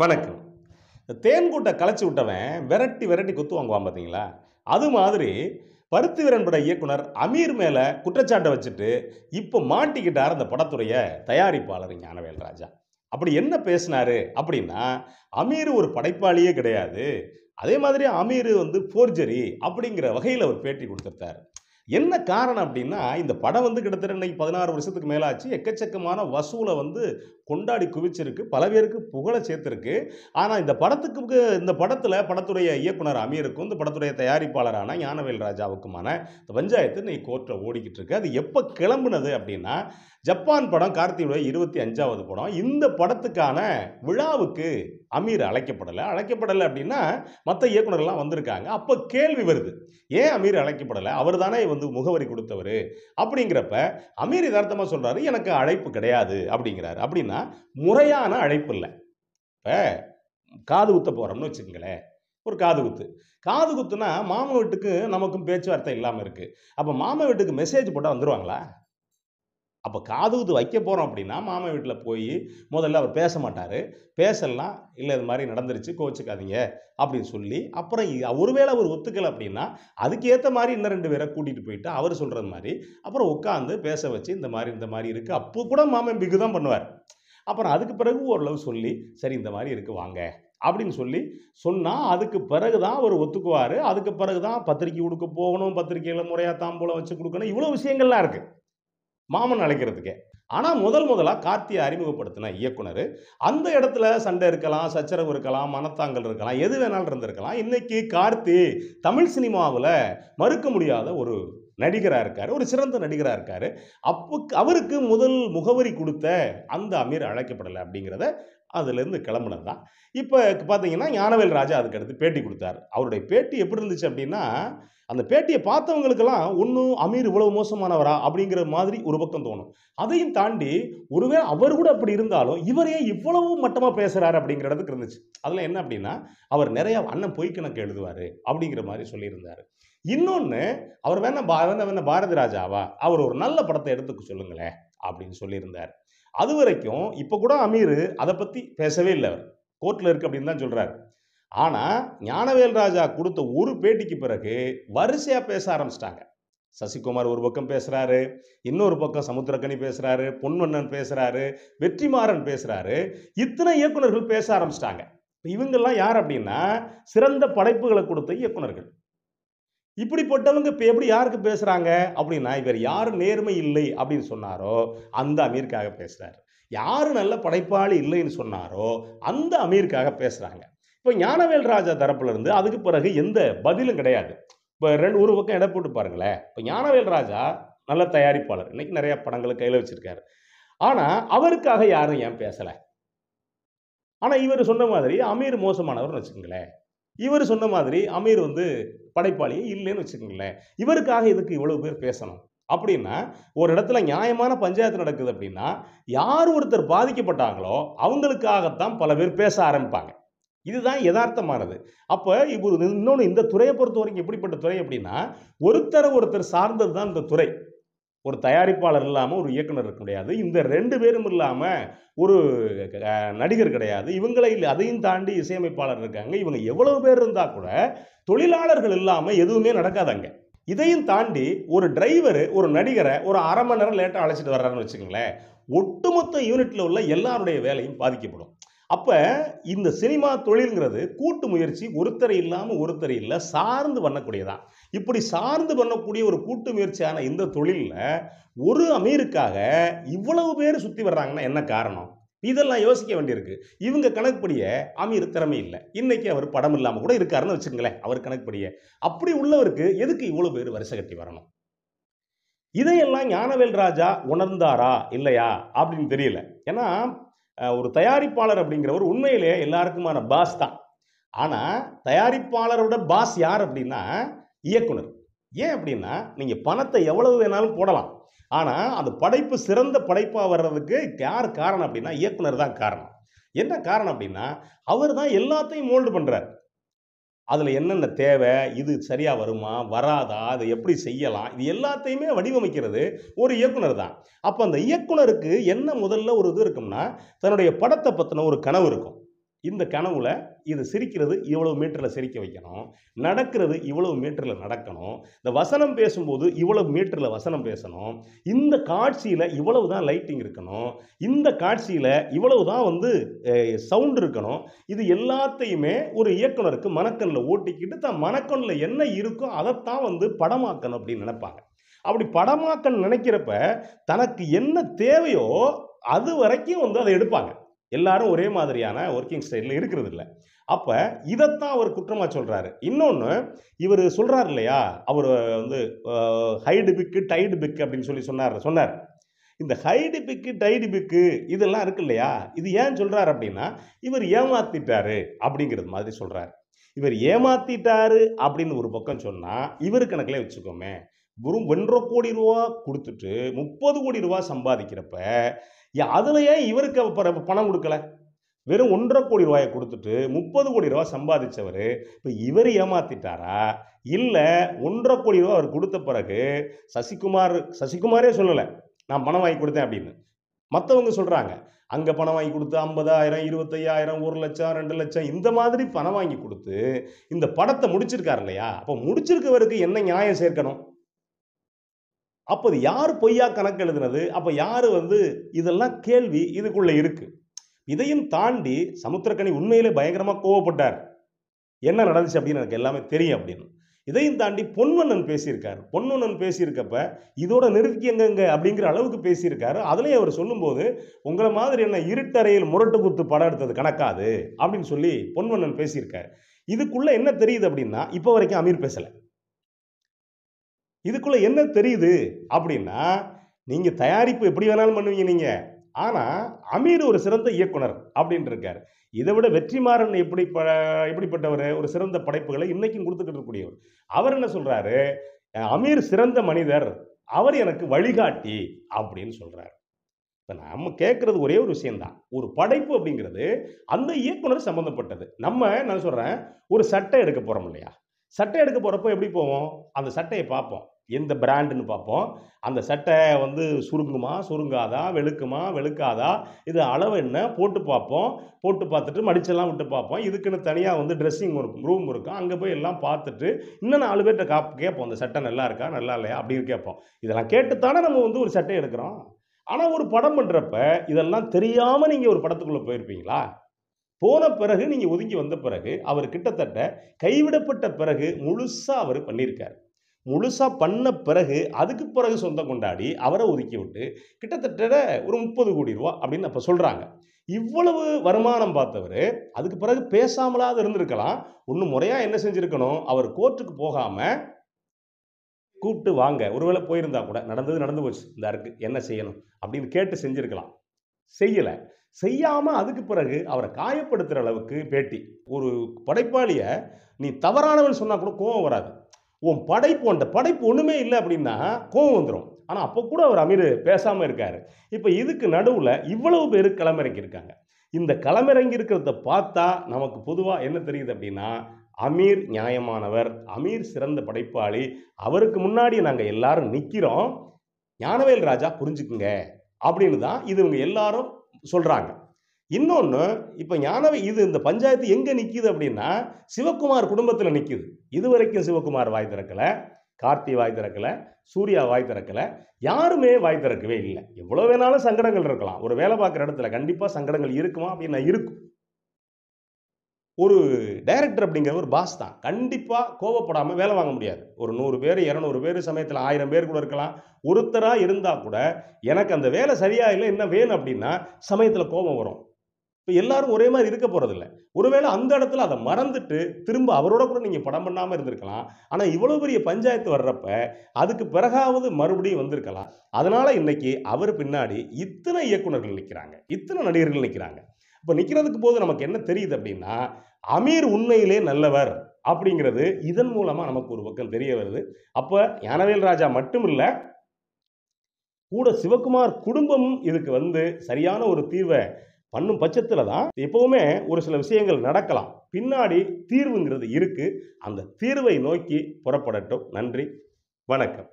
வணக்கம் தேன் கூட்டை கலைச்சி விட்டவன் விரட்டி விரட்டி குத்து வாங்குவான் பார்த்தீங்களா அது மாதிரி பருத்தி வீரன் இயக்குனர் அமீர் மேலே குற்றச்சாட்டை வச்சுட்டு இப்போ மாட்டிக்கிட்டார் அந்த படத்துடைய தயாரிப்பாளர் ஞானவேல் ராஜா அப்படி என்ன பேசினாரு அப்படின்னா அமீர் ஒரு படைப்பாளியே கிடையாது அதே மாதிரி அமீர் வந்து போர்ஜரி அப்படிங்கிற வகையில் அவர் பேட்டி கொடுத்துருக்கார் என்ன காரணம் அப்படின்னா இந்த படம் வந்து கிட்டத்தட்ட இன்னைக்கு பதினாறு வருஷத்துக்கு மேலாச்சு எக்கச்சக்கமான வசூலை வந்து கொண்டாடி குவிச்சிருக்கு பல பேருக்கு புகழை சேர்த்துருக்கு ஆனால் இந்த படத்துக்கு இந்த படத்தில் படத்துடைய இயக்குனர் அமீருக்கும் இந்த படத்துடைய தயாரிப்பாளரான ஞானவேல் ராஜாவுக்குமான இந்த பஞ்சாயத்து இன்னைக்கு கோர்ட்டில் ஓடிக்கிட்டு இருக்கு அது எப்போ கிளம்புனது அப்படின்னா ஜப்பான் படம் கார்த்தியுடைய இருபத்தி அஞ்சாவது படம் இந்த படத்துக்கான விழாவுக்கு அமீர் அழைக்கப்படலை அழைக்கப்படலை அப்படின்னா மற்ற இயக்குனர்லாம் வந்திருக்காங்க அப்போ கேள்வி வருது ஏன் அமீர் அழைக்கப்படலை அவர் தானே வந்து முகவரி கொடுத்தவர் அப்படிங்கிறப்ப அமீர் யதார்த்தமாக சொல்கிறாரு எனக்கு அழைப்பு கிடையாது அப்படிங்கிறாரு அப்படின்னா முறையான அழைப்பு இல்லை இப்போ காது குத்த போகிறோம்னு வச்சுக்கோங்களேன் ஒரு காது குத்து காது குத்துனா மாமன் வீட்டுக்கு நமக்கும் பேச்சுவார்த்தை இல்லாமல் இருக்குது அப்போ மாமன் வீட்டுக்கு மெசேஜ் போட்டால் வந்துடுவாங்களா அப்போ குத்து வைக்க போகிறோம் அப்படின்னா மாமா வீட்டில் போய் முதல்ல அவர் பேச மாட்டார் பேசலாம் இல்லை இது மாதிரி நடந்துருச்சு கோச்சிக்காதீங்க அப்படின்னு சொல்லி அப்புறம் ஒருவேளை அவர் ஒத்துக்கலை அப்படின்னா அதுக்கேற்ற மாதிரி இன்னும் ரெண்டு பேரை கூட்டிகிட்டு போயிட்டு அவர் சொல்கிறது மாதிரி அப்புறம் உட்காந்து பேச வச்சு இந்த மாதிரி இந்த மாதிரி இருக்குது அப்போ கூட மாமன் பிகு தான் பண்ணுவார் அப்புறம் அதுக்கு பிறகு ஓரளவு சொல்லி சரி இந்த மாதிரி இருக்குது வாங்க அப்படின்னு சொல்லி சொன்னால் அதுக்கு பிறகு தான் அவர் ஒத்துக்குவார் அதுக்கு பிறகு தான் பத்திரிக்கை கொடுக்க போகணும் பத்திரிக்கையில் முறையாக தாம்பூலம் வச்சு கொடுக்கணும் இவ்வளோ விஷயங்கள்லாம் இருக்குது மாமன் அழைக்கிறதுக்கே ஆனால் முதல் முதலாக கார்த்தியை அறிமுகப்படுத்தின இயக்குனர் அந்த இடத்துல சண்டை இருக்கலாம் சச்சரவு இருக்கலாம் மனத்தாங்கல் இருக்கலாம் எது வேணாலும் இருந்திருக்கலாம் இன்னைக்கு கார்த்தி தமிழ் சினிமாவில் மறுக்க முடியாத ஒரு நடிகராக இருக்கார் ஒரு சிறந்த நடிகராக இருக்கார் அப்போ அவருக்கு முதல் முகவரி கொடுத்த அந்த அமீர் அழைக்கப்படலை அப்படிங்கிறத அதுலேருந்து கிளம்புனது தான் இப்போ பார்த்தீங்கன்னா ஞானவேல் ராஜா அதுக்கடுத்து பேட்டி கொடுத்தார் அவருடைய பேட்டி எப்படி இருந்துச்சு அப்படின்னா அந்த பேட்டியை பார்த்தவங்களுக்கெல்லாம் ஒன்றும் அமீர் இவ்வளவு மோசமானவரா அப்படிங்கிற மாதிரி ஒரு பக்கம் தோணும் அதையும் தாண்டி ஒருவேளை அவர் கூட அப்படி இருந்தாலும் இவரே இவ்வளவு மட்டமாக பேசுகிறாரு அப்படிங்கிற இடத்துக்கு இருந்துச்சு அதில் என்ன அப்படின்னா அவர் நிறையா அண்ணன் பொய் கணக்கு எழுதுவார் அப்படிங்கிற மாதிரி சொல்லியிருந்தார் இன்னொன்று அவர் வேணா பா வேணா வேணா பாரதி ராஜாவா அவர் ஒரு நல்ல படத்தை எடுத்துக்க சொல்லுங்களேன் அப்படின்னு சொல்லியிருந்தார் அது வரைக்கும் இப்போ கூட அமீர் அதை பற்றி பேசவே இல்லை அவர் கோர்ட்டில் இருக்கு அப்படின்னு தான் சொல்கிறார் ஆனால் ஞானவேல் ராஜா கொடுத்த ஒரு பேட்டிக்கு பிறகு வரிசையாக பேச ஆரம்பிச்சிட்டாங்க சசிகுமார் ஒரு பக்கம் பேசுகிறாரு இன்னொரு பக்கம் சமுத்திரக்கனி பேசுகிறாரு பொன்வண்ணன் பேசுகிறாரு வெற்றிமாறன் பேசுகிறாரு இத்தனை இயக்குநர்கள் பேச ஆரம்பிச்சிட்டாங்க இவங்கெல்லாம் யார் அப்படின்னா சிறந்த படைப்புகளை கொடுத்த இயக்குநர்கள் இப்படிப்பட்டவங்க இப்போ எப்படி யாருக்கு பேசுகிறாங்க அப்படின்னா இவர் யார் நேர்மை இல்லை அப்படின்னு சொன்னாரோ அந்த அமீருக்காக பேசுகிறாரு யார் நல்ல படைப்பாளி இல்லைன்னு சொன்னாரோ அந்த அமீருக்காக பேசுகிறாங்க இப்போ ஞானவேல் ராஜா இருந்து அதுக்கு பிறகு எந்த பதிலும் கிடையாது இப்போ ரெண்டு ஒரு பக்கம் இடம் போட்டு பாருங்களேன் இப்போ ஞானவேல் ராஜா நல்ல தயாரிப்பாளர் இன்னைக்கு நிறைய படங்களை கையில் வச்சிருக்காரு ஆனால் அவருக்காக யாரும் ஏன் பேசலை ஆனால் இவர் சொன்ன மாதிரி அமீர் மோசமானவர்னு வச்சுக்கோங்களேன் இவர் சொன்ன மாதிரி அமீர் வந்து படைப்பாளியே இல்லைன்னு வச்சுக்கோங்களேன் இவருக்காக இதுக்கு இவ்வளோ பேர் பேசணும் அப்படின்னா ஒரு இடத்துல நியாயமான பஞ்சாயத்து நடக்குது அப்படின்னா யார் ஒருத்தர் பாதிக்கப்பட்டாங்களோ அவங்களுக்காகத்தான் பல பேர் பேச ஆரம்பிப்பாங்க இதுதான் யதார்த்தமானது அப்போ இப்போ இன்னொன்று இந்த துறையை பொறுத்த வரைக்கும் எப்படிப்பட்ட துறை அப்படின்னா ஒருத்தரை ஒருத்தர் சார்ந்தது தான் இந்த துறை ஒரு தயாரிப்பாளர் இல்லாமல் ஒரு இயக்குனர் இருக்க முடியாது இந்த ரெண்டு பேரும் இல்லாமல் ஒரு நடிகர் கிடையாது இவங்களை அதையும் தாண்டி இசையமைப்பாளர் இருக்காங்க இவங்க எவ்வளவு பேர் இருந்தால் கூட தொழிலாளர்கள் இல்லாமல் எதுவுமே நடக்காதாங்க இதையும் தாண்டி ஒரு டிரைவர் ஒரு நடிகரை ஒரு அரை மணி நேரம் லேட்டாக அழைச்சிட்டு வர்றாருன்னு வச்சுக்கோங்களேன் ஒட்டுமொத்த யூனிட்டில் உள்ள எல்லாருடைய வேலையும் பாதிக்கப்படும் அப்போ இந்த சினிமா தொழில்ங்கிறது கூட்டு முயற்சி ஒருத்தர் இல்லாமல் ஒருத்தர் இல்லை சார்ந்து பண்ணக்கூடியதான் இப்படி சார்ந்து பண்ணக்கூடிய ஒரு கூட்டு முயற்சியான இந்த தொழிலில் ஒரு அமீருக்காக இவ்வளவு பேர் சுற்றி வர்றாங்கன்னா என்ன காரணம் இதெல்லாம் யோசிக்க வேண்டியிருக்கு இவங்க கணக்குப்படிய அமீர் திறமை இல்லை இன்னைக்கு அவர் படம் இல்லாமல் கூட இருக்காருன்னு வச்சுக்கோங்களேன் அவர் கணக்குப்படிய அப்படி உள்ளவருக்கு எதுக்கு இவ்வளோ பேர் வரிசை கட்டி வரணும் இதையெல்லாம் ஞானவேல் ராஜா உணர்ந்தாரா இல்லையா அப்படின்னு தெரியல ஏன்னா ஒரு தயாரிப்பாளர் அப்படிங்கிறவர் உண்மையிலே எல்லாருக்குமான பாஸ் தான் ஆனால் தயாரிப்பாளரோட பாஸ் யார் அப்படின்னா இயக்குனர் ஏன் அப்படின்னா நீங்கள் பணத்தை எவ்வளவு வேணாலும் போடலாம் ஆனால் அந்த படைப்பு சிறந்த படைப்பாக வர்றதுக்கு யார் காரணம் அப்படின்னா இயக்குனர் தான் காரணம் என்ன காரணம் அப்படின்னா அவர் தான் எல்லாத்தையும் மோல்டு பண்ணுறார் அதில் என்னென்ன தேவை இது சரியாக வருமா வராதா அதை எப்படி செய்யலாம் இது எல்லாத்தையுமே வடிவமைக்கிறது ஒரு இயக்குனர் தான் அப்போ அந்த இயக்குனருக்கு என்ன முதல்ல ஒரு இது இருக்கும்னா தன்னுடைய படத்தை பற்றின ஒரு கனவு இருக்கும் இந்த கனவுல இது சிரிக்கிறது இவ்வளவு மீட்டரில் சிரிக்க வைக்கணும் நடக்கிறது இவ்வளவு மீட்டரில் நடக்கணும் இந்த வசனம் பேசும்போது இவ்வளவு மீட்டரில் வசனம் பேசணும் இந்த காட்சியில் இவ்வளவு தான் லைட்டிங் இருக்கணும் இந்த காட்சியில் இவ்வளவு தான் வந்து சவுண்ட் இருக்கணும் இது எல்லாத்தையுமே ஒரு இயக்குனருக்கு மனக்கண்ணில் ஓட்டிக்கிட்டு தான் மனக்கண்ணில் என்ன இருக்கோ அதைத்தான் வந்து படமாக்கணும் அப்படின்னு நினைப்பாங்க அப்படி படமாக்கணும்னு நினைக்கிறப்ப தனக்கு என்ன தேவையோ அது வரைக்கும் வந்து அதை எடுப்பாங்க எல்லாரும் ஒரே மாதிரியான ஒர்க்கிங் ஸ்டைலில் இருக்கிறது இல்லை அப்போ இதைத்தான் அவர் குற்றமாக சொல்கிறாரு இன்னொன்று இவர் சொல்கிறார் இல்லையா அவர் வந்து ஹைடு பிக்கு டைடு பிக்கு அப்படின்னு சொல்லி சொன்னார் சொன்னார் இந்த ஹைடு பிக்கு டைடு பிக்கு இதெல்லாம் இருக்கு இல்லையா இது ஏன் சொல்கிறார் அப்படின்னா இவர் ஏமாத்திட்டாரு அப்படிங்கிறது மாதிரி சொல்கிறார் இவர் ஏமாத்திட்டாரு அப்படின்னு ஒரு பக்கம் சொன்னால் இவர் கணக்கில் வச்சுக்கோமே வெறும் ஒன்றரை கோடி ரூபா கொடுத்துட்டு முப்பது கோடி ரூபா சம்பாதிக்கிறப்ப அதில் ஏன் இவருக்கு பணம் கொடுக்கல வெறும் ஒன்றரை கோடி ரூபாயை கொடுத்துட்டு முப்பது கோடி ரூபா சம்பாதிச்சவர் இப்போ இவர் ஏமாத்திட்டாரா இல்லை ஒன்றரை கோடி ரூபா அவர் கொடுத்த பிறகு சசிகுமார் சசிகுமாரே சொல்லலை நான் பணம் வாங்கி கொடுத்தேன் அப்படின்னு மற்றவங்க சொல்கிறாங்க அங்கே பணம் வாங்கி கொடுத்து ஐம்பதாயிரம் இருபத்தையாயிரம் ஒரு லட்சம் ரெண்டு லட்சம் இந்த மாதிரி பணம் வாங்கி கொடுத்து இந்த படத்தை முடிச்சிருக்காரு இல்லையா அப்போ முடிச்சிருக்கவருக்கு என்ன நியாயம் சேர்க்கணும் அப்போது யார் பொய்யா கணக்கு எழுதுனது அப்போ யார் வந்து இதெல்லாம் கேள்வி இதுக்குள்ளே இருக்குது இதையும் தாண்டி சமுத்திரக்கனி உண்மையிலே பயங்கரமாக கோவப்பட்டார் என்ன நடந்துச்சு அப்படின்னு எனக்கு எல்லாமே தெரியும் அப்படின்னு இதையும் தாண்டி பொன்வண்ணன் பேசியிருக்காரு பொன்வண்ணன் பேசியிருக்கப்ப இதோட எங்கெங்க அப்படிங்கிற அளவுக்கு பேசியிருக்காரு அதுலேயும் அவர் சொல்லும்போது உங்களை மாதிரி என்ன இருட்டறையில் முரட்டு குத்து படம் எடுத்தது கணக்காது அப்படின்னு சொல்லி பொன்வண்ணன் பேசியிருக்காரு இதுக்குள்ளே என்ன தெரியுது அப்படின்னா இப்போ வரைக்கும் அமீர் பேசலை இதுக்குள்ளே என்ன தெரியுது அப்படின்னா நீங்கள் தயாரிப்பு எப்படி வேணாலும் பண்ணுவீங்க நீங்க ஆனால் அமீர் ஒரு சிறந்த இயக்குனர் அப்படின்னு இருக்கார் இதை விட வெற்றிமாறன் எப்படி ப எப்படிப்பட்டவர் ஒரு சிறந்த படைப்புகளை இன்றைக்கும் கொடுத்துக்கிட்டு இருக்கக்கூடியவர் அவர் என்ன சொல்கிறாரு அமீர் சிறந்த மனிதர் அவர் எனக்கு வழிகாட்டி அப்படின்னு சொல்கிறார் இப்போ நம்ம கேட்குறது ஒரே ஒரு விஷயந்தான் ஒரு படைப்பு அப்படிங்கிறது அந்த இயக்குனர் சம்மந்தப்பட்டது நம்ம நான் சொல்கிறேன் ஒரு சட்டை எடுக்க போகிறோம் இல்லையா சட்டை எடுக்க போகிறப்ப எப்படி போவோம் அந்த சட்டையை பார்ப்போம் எந்த பிராண்டுன்னு பார்ப்போம் அந்த சட்டை வந்து சுருங்குமா சுருங்காதா வெளுக்குமா வெளுக்காதா இது அளவு என்ன போட்டு பார்ப்போம் போட்டு பார்த்துட்டு மடிச்செல்லாம் விட்டு பார்ப்போம் இதுக்குன்னு தனியாக வந்து ட்ரெஸ்ஸிங் ஒரு ரூம் இருக்கும் அங்கே போய் எல்லாம் பார்த்துட்டு இன்னும் நாலு பேர்கிட்ட காப் கேட்போம் அந்த சட்டை நல்லா இருக்கா நல்லா இல்லையா அப்படின்னு கேட்போம் இதெல்லாம் கேட்டுத்தானே நம்ம வந்து ஒரு சட்டை எடுக்கிறோம் ஆனால் ஒரு படம் பண்ணுறப்ப இதெல்லாம் தெரியாமல் நீங்கள் ஒரு படத்துக்குள்ளே போயிருப்பீங்களா போன பிறகு நீங்கள் ஒதுங்கி வந்த பிறகு அவர் கிட்டத்தட்ட கைவிடப்பட்ட பிறகு முழுசாக அவர் பண்ணியிருக்கார் முழுசாக பண்ண பிறகு அதுக்கு பிறகு சொந்தம் கொண்டாடி அவரை ஒதுக்கி விட்டு கிட்டத்தட்ட ஒரு முப்பது கோடி ரூபா அப்படின்னு அப்போ சொல்கிறாங்க இவ்வளவு வருமானம் பார்த்தவர் அதுக்கு பிறகு பேசாமலாவது இருந்திருக்கலாம் ஒன்று முறையாக என்ன செஞ்சுருக்கணும் அவர் கோர்ட்டுக்கு போகாமல் கூப்பிட்டு வாங்க ஒருவேளை போயிருந்தா கூட நடந்தது நடந்து போச்சு இந்த அருக்கு என்ன செய்யணும் அப்படின்னு கேட்டு செஞ்சுருக்கலாம் செய்யலை செய்யாமல் அதுக்கு பிறகு அவரை காயப்படுத்துகிற அளவுக்கு பேட்டி ஒரு படைப்பாளியை நீ தவறானவன் சொன்னால் கூட கோவம் வராது உன் படைப்பு அந்த படைப்பு ஒன்றுமே இல்லை அப்படின்னா கோவம் வந்துடும் ஆனால் அப்போ கூட அவர் அமீர் பேசாமல் இருக்கார் இப்போ இதுக்கு நடுவில் இவ்வளவு பேர் களமிறங்கியிருக்காங்க இருக்காங்க இந்த களமிறங்கி இருக்கிறத பார்த்தா நமக்கு பொதுவாக என்ன தெரியுது அப்படின்னா அமீர் நியாயமானவர் அமீர் சிறந்த படைப்பாளி அவருக்கு முன்னாடி நாங்கள் எல்லாரும் நிற்கிறோம் ஞானவேல் ராஜா புரிஞ்சுக்குங்க அப்படின்னு தான் இது இவங்க எல்லாரும் சொல்கிறாங்க இன்னொன்று இப்போ ஞானவை இது இந்த பஞ்சாயத்து எங்கே நிற்கிது அப்படின்னா சிவக்குமார் குடும்பத்தில் நிற்கிது இது வரைக்கும் சிவக்குமார் வாய் திறக்கலை கார்த்தி வாய் திறக்கலை சூர்யா வாய் திறக்கலை யாருமே வாய் திறக்கவே இல்லை எவ்வளோ வேணாலும் சங்கடங்கள் இருக்கலாம் ஒரு வேலை பார்க்குற இடத்துல கண்டிப்பாக சங்கடங்கள் இருக்குமா அப்படின்னா இருக்கும் ஒரு டைரக்டர் அப்படிங்கிற ஒரு பாஸ் தான் கண்டிப்பாக கோவப்படாமல் வேலை வாங்க முடியாது ஒரு நூறு பேர் இரநூறு பேர் சமயத்தில் ஆயிரம் பேர் கூட இருக்கலாம் ஒருத்தராக இருந்தால் கூட எனக்கு அந்த வேலை சரியாக இல்லை என்ன வேணும் அப்படின்னா சமயத்தில் கோபம் வரும் இப்போ எல்லாரும் ஒரே மாதிரி இருக்க போகிறதில்ல ஒருவேளை அந்த இடத்துல அதை மறந்துட்டு திரும்ப அவரோட கூட நீங்கள் படம் பண்ணாமல் இருந்திருக்கலாம் ஆனால் இவ்வளோ பெரிய பஞ்சாயத்து வர்றப்ப அதுக்கு பிறகாவது மறுபடியும் வந்திருக்கலாம் அதனால் இன்னைக்கு அவர் பின்னாடி இத்தனை இயக்குநர்கள் நிற்கிறாங்க இத்தனை நடிகர்கள் நிற்கிறாங்க இப்போ நிற்கிறதுக்கு போது நமக்கு என்ன தெரியுது அப்படின்னா அமீர் உண்மையிலே நல்லவர் அப்படிங்கிறது இதன் மூலமாக நமக்கு ஒரு பக்கம் தெரிய வருது அப்போ யானவேல் ராஜா மட்டும் இல்லை கூட சிவகுமார் குடும்பமும் இதுக்கு வந்து சரியான ஒரு தீர்வை பண்ணும் பட்சத்தில் தான் எப்போவுமே ஒரு சில விஷயங்கள் நடக்கலாம் பின்னாடி தீர்வுங்கிறது இருக்குது அந்த தீர்வை நோக்கி புறப்படட்டும் நன்றி வணக்கம்